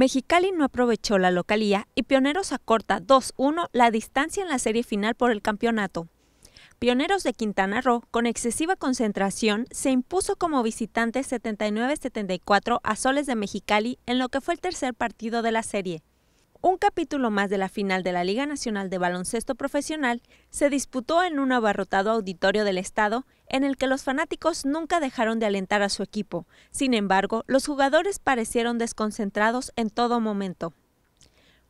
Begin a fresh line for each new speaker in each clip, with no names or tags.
Mexicali no aprovechó la localía y Pioneros acorta 2-1 la distancia en la serie final por el campeonato. Pioneros de Quintana Roo, con excesiva concentración, se impuso como visitante 79-74 a Soles de Mexicali en lo que fue el tercer partido de la serie. Un capítulo más de la final de la Liga Nacional de Baloncesto Profesional se disputó en un abarrotado auditorio del estado en el que los fanáticos nunca dejaron de alentar a su equipo. Sin embargo, los jugadores parecieron desconcentrados en todo momento.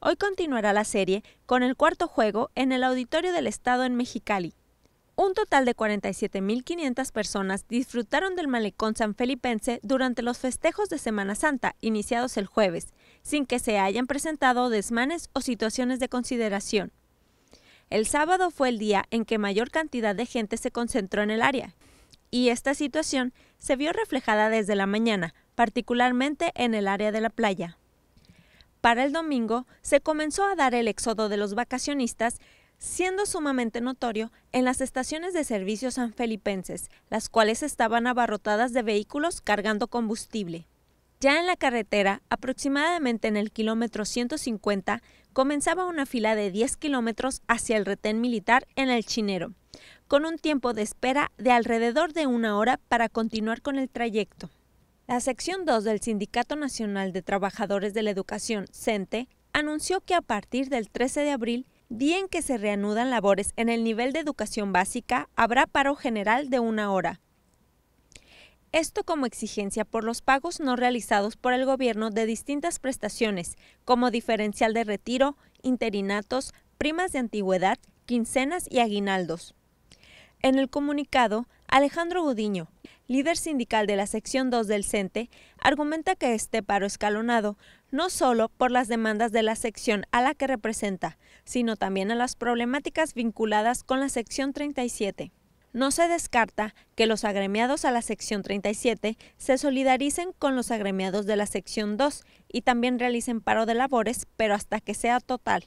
Hoy continuará la serie con el cuarto juego en el auditorio del estado en Mexicali. Un total de 47.500 personas disfrutaron del malecón san felipense durante los festejos de Semana Santa, iniciados el jueves, sin que se hayan presentado desmanes o situaciones de consideración. El sábado fue el día en que mayor cantidad de gente se concentró en el área, y esta situación se vio reflejada desde la mañana, particularmente en el área de la playa. Para el domingo se comenzó a dar el éxodo de los vacacionistas, siendo sumamente notorio en las estaciones de servicio sanfelipenses, las cuales estaban abarrotadas de vehículos cargando combustible. Ya en la carretera, aproximadamente en el kilómetro 150, comenzaba una fila de 10 kilómetros hacia el retén militar en el Chinero, con un tiempo de espera de alrededor de una hora para continuar con el trayecto. La sección 2 del Sindicato Nacional de Trabajadores de la Educación, CENTE, anunció que a partir del 13 de abril, día en que se reanudan labores en el nivel de educación básica, habrá paro general de una hora, esto como exigencia por los pagos no realizados por el gobierno de distintas prestaciones, como diferencial de retiro, interinatos, primas de antigüedad, quincenas y aguinaldos. En el comunicado, Alejandro Gudiño, líder sindical de la sección 2 del CENTE, argumenta que este paro escalonado no solo por las demandas de la sección a la que representa, sino también a las problemáticas vinculadas con la sección 37. No se descarta que los agremiados a la sección 37 se solidaricen con los agremiados de la sección 2 y también realicen paro de labores, pero hasta que sea total.